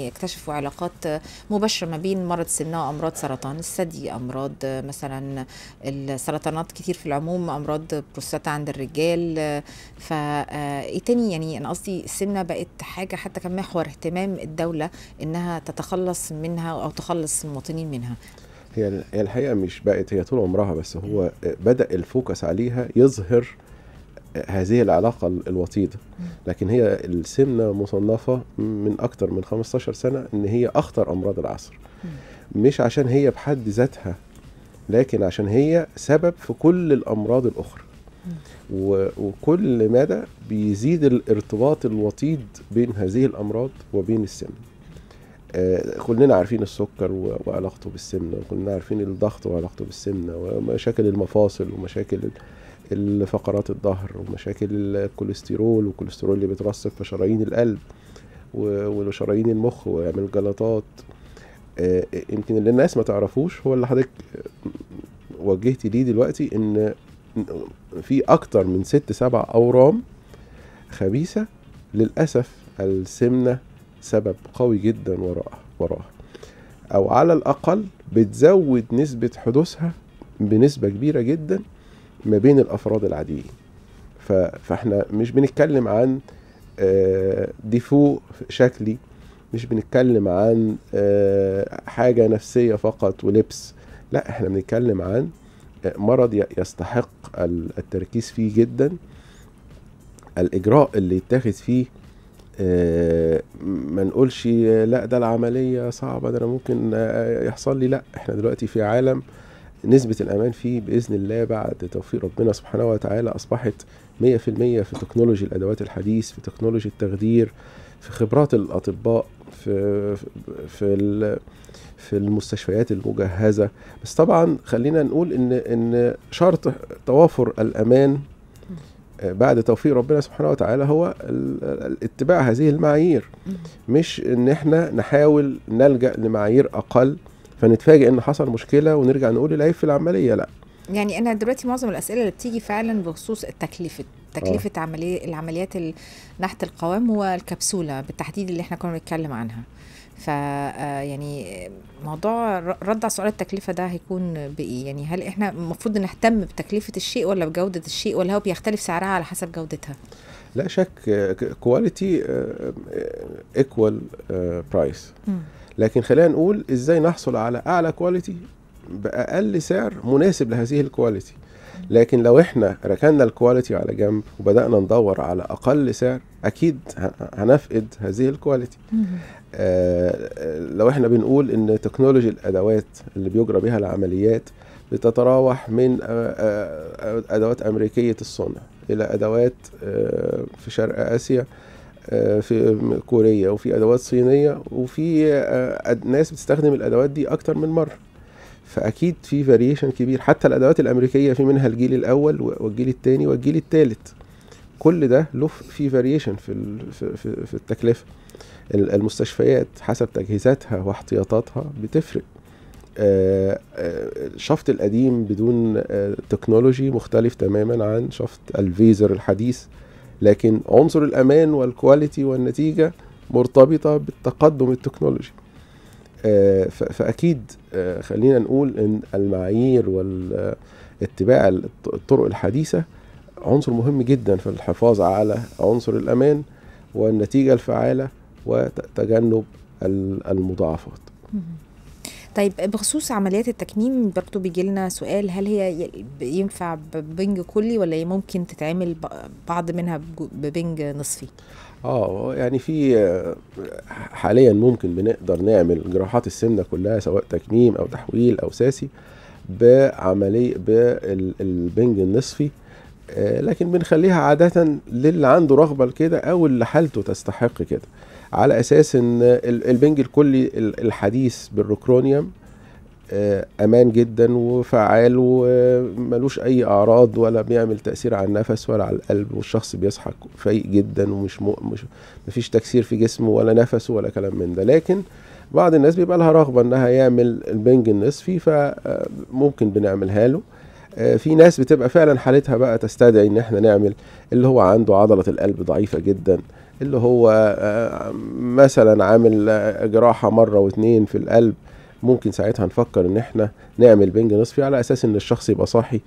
اكتشفوا علاقات مباشره ما بين مرض السمنه وامراض سرطان الثدي امراض مثلا السرطانات كتير في العموم امراض بروستاتا عند الرجال ف آه، ايه تاني يعني انا قصدي السمنه بقت حاجه حتى كان محور اهتمام الدوله انها تتخلص منها او تخلص المواطنين منها هي الحقيقه مش بقت هي طول عمرها بس هو بدا الفوكس عليها يظهر هذه العلاقة الوطيدة لكن هي السمنة مصنفة من أكثر من 15 سنة إن هي أخطر أمراض العصر مش عشان هي بحد ذاتها لكن عشان هي سبب في كل الأمراض الأخرى وكل مدى بيزيد الارتباط الوطيد بين هذه الأمراض وبين السمنة آه، كلنا عارفين السكر وعلاقته بالسمنه وكلنا عارفين الضغط وعلاقته بالسمنه ومشاكل المفاصل ومشاكل مشاكل فقرات الظهر ومشاكل الكوليسترول والكوليسترول اللي بيترسب في شرايين القلب وشرايين المخ ويعمل جلطات آه، يمكن اللي الناس ما تعرفوش هو اللي حضرتك وجهتي ليه دلوقتي ان في اكتر من ست سبع اورام خبيثه للاسف السمنه سبب قوي جدا وراها وراها او على الاقل بتزود نسبه حدوثها بنسبه كبيره جدا ما بين الافراد العاديين فاحنا مش بنتكلم عن آه، ديفو شكلي مش بنتكلم عن آه، حاجة نفسية فقط ولبس لا احنا بنتكلم عن آه، مرض يستحق التركيز فيه جدا الإجراء اللي يتاخد فيه ما نقولش لا ده العملية صعبة ده أنا ممكن يحصل لي لا احنا دلوقتي في عالم نسبة الأمان فيه بإذن الله بعد توفيق ربنا سبحانه وتعالى أصبحت 100% في تكنولوجي الأدوات الحديث في تكنولوجي التخدير في خبرات الأطباء في في في المستشفيات المجهزة بس طبعا خلينا نقول إن إن شرط توافر الأمان آه، بعد توفيق ربنا سبحانه وتعالى هو اتباع هذه المعايير مش ان احنا نحاول نلجا لمعايير اقل فنتفاجئ ان حصل مشكله ونرجع نقول العيب في العمليه لا يعني انا دلوقتي معظم الاسئله اللي بتيجي فعلا بخصوص التكلفه تكلفه آه. عمليه العمليات نحت القوام والكبسوله بالتحديد اللي احنا كنا بنتكلم عنها ف آه، يعني موضوع رد على سؤال التكلفه ده هيكون بايه يعني هل احنا المفروض نهتم بتكلفه الشيء ولا بجوده الشيء ولا هو بيختلف سعرها على حسب جودتها لا شك كواليتي ايكوال برايس لكن خلينا نقول ازاي نحصل على اعلى كواليتي باقل سعر مناسب لهذه الكواليتي لكن لو احنا ركننا الكواليتي على جنب وبدانا ندور على اقل سعر اكيد هنفقد هذه الكواليتي آه،, آه لو احنا بنقول ان تكنولوجي الادوات اللي بيجرى بها العمليات بتتراوح من آه، آه، ادوات امريكيه الصنع الى ادوات في شرق اسيا في كوريا وفي ادوات صينيه وفي ناس بتستخدم الادوات دي اكتر من مره فاكيد في فاريشن كبير حتى الادوات الامريكيه في منها الجيل الاول والجيل الثاني والجيل الثالث كل ده له في فاريشن في في في التكلفه المستشفيات حسب تجهيزاتها واحتياطاتها بتفرق آه، آه، الشفط القديم بدون تكنولوجي آه، مختلف تماما عن شفط الفيزر الحديث لكن عنصر الامان والكواليتي والنتيجه مرتبطه بالتقدم التكنولوجي آه، فاكيد آه، خلينا نقول ان المعايير واتباع الطرق الحديثه عنصر مهم جدا في الحفاظ على عنصر الامان والنتيجه الفعاله وتجنب المضاعفات طيب بخصوص عمليات التكميم برضه بيجي لنا سؤال هل هي ينفع ببنج كلي ولا ممكن تتعمل بعض منها ببنج نصفي؟ اه يعني في حاليا ممكن بنقدر نعمل جراحات السمنه كلها سواء تكميم او تحويل او ساسي بعمليه بالبنج النصفي آه، لكن بنخليها عادة للي عنده رغبة لكده أو اللي حالته تستحق كده على أساس إن البنج الكلي الحديث بالروكرونيوم آه، أمان جدا وفعال وملوش أي أعراض ولا بيعمل تأثير على النفس ولا على القلب والشخص بيصحى فايق جدا ومش مو مش مفيش تكسير في جسمه ولا نفسه ولا كلام من ده لكن بعض الناس بيبقى لها رغبة إنها يعمل البنج النصفي فممكن بنعملها له آه، في ناس بتبقى فعلا حالتها بقى تستدعي ان احنا نعمل اللي هو عنده عضله القلب ضعيفه جدا اللي هو آه، مثلا عامل آه، جراحه مره واتنين في القلب ممكن ساعتها نفكر ان احنا نعمل بنج نصفي على اساس ان الشخص يبقى صاحي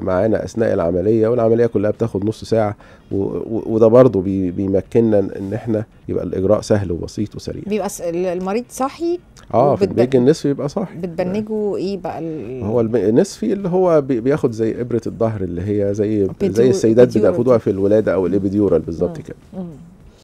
معانا اثناء العمليه والعمليه كلها بتاخد نص ساعه وده برضه بيمكننا ان احنا يبقى الاجراء سهل وبسيط وسريع بيبقى المريض صاحي اه في البيج النصفي يبقى صاحي بتبنجه ايه بقى ال... هو النصفي اللي هو بياخد زي ابره الظهر اللي هي زي بيديو... زي السيدات بتاخدوها في الولاده او الابيديورال بالظبط كده